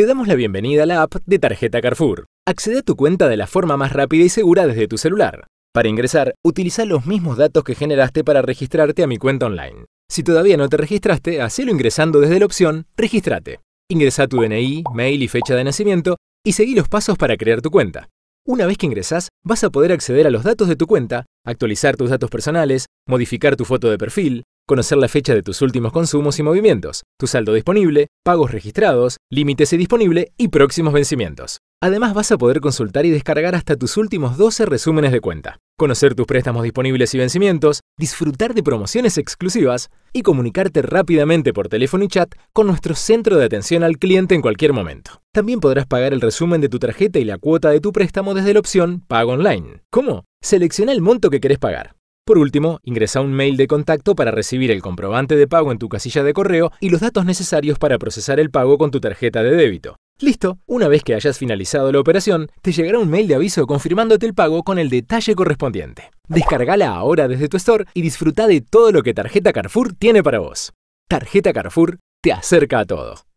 Te damos la bienvenida a la app de Tarjeta Carrefour. Accede a tu cuenta de la forma más rápida y segura desde tu celular. Para ingresar, utiliza los mismos datos que generaste para registrarte a mi cuenta online. Si todavía no te registraste, hacelo ingresando desde la opción Regístrate. Ingresa tu DNI, mail y fecha de nacimiento y seguí los pasos para crear tu cuenta. Una vez que ingresas, vas a poder acceder a los datos de tu cuenta, actualizar tus datos personales, modificar tu foto de perfil, conocer la fecha de tus últimos consumos y movimientos, tu saldo disponible, pagos registrados, límites y disponible y próximos vencimientos. Además vas a poder consultar y descargar hasta tus últimos 12 resúmenes de cuenta, conocer tus préstamos disponibles y vencimientos, disfrutar de promociones exclusivas y comunicarte rápidamente por teléfono y chat con nuestro centro de atención al cliente en cualquier momento. También podrás pagar el resumen de tu tarjeta y la cuota de tu préstamo desde la opción Pago Online. ¿Cómo? Selecciona el monto que quieres pagar. Por último, ingresa un mail de contacto para recibir el comprobante de pago en tu casilla de correo y los datos necesarios para procesar el pago con tu tarjeta de débito. Listo, una vez que hayas finalizado la operación, te llegará un mail de aviso confirmándote el pago con el detalle correspondiente. Descargala ahora desde tu store y disfruta de todo lo que Tarjeta Carrefour tiene para vos. Tarjeta Carrefour te acerca a todo.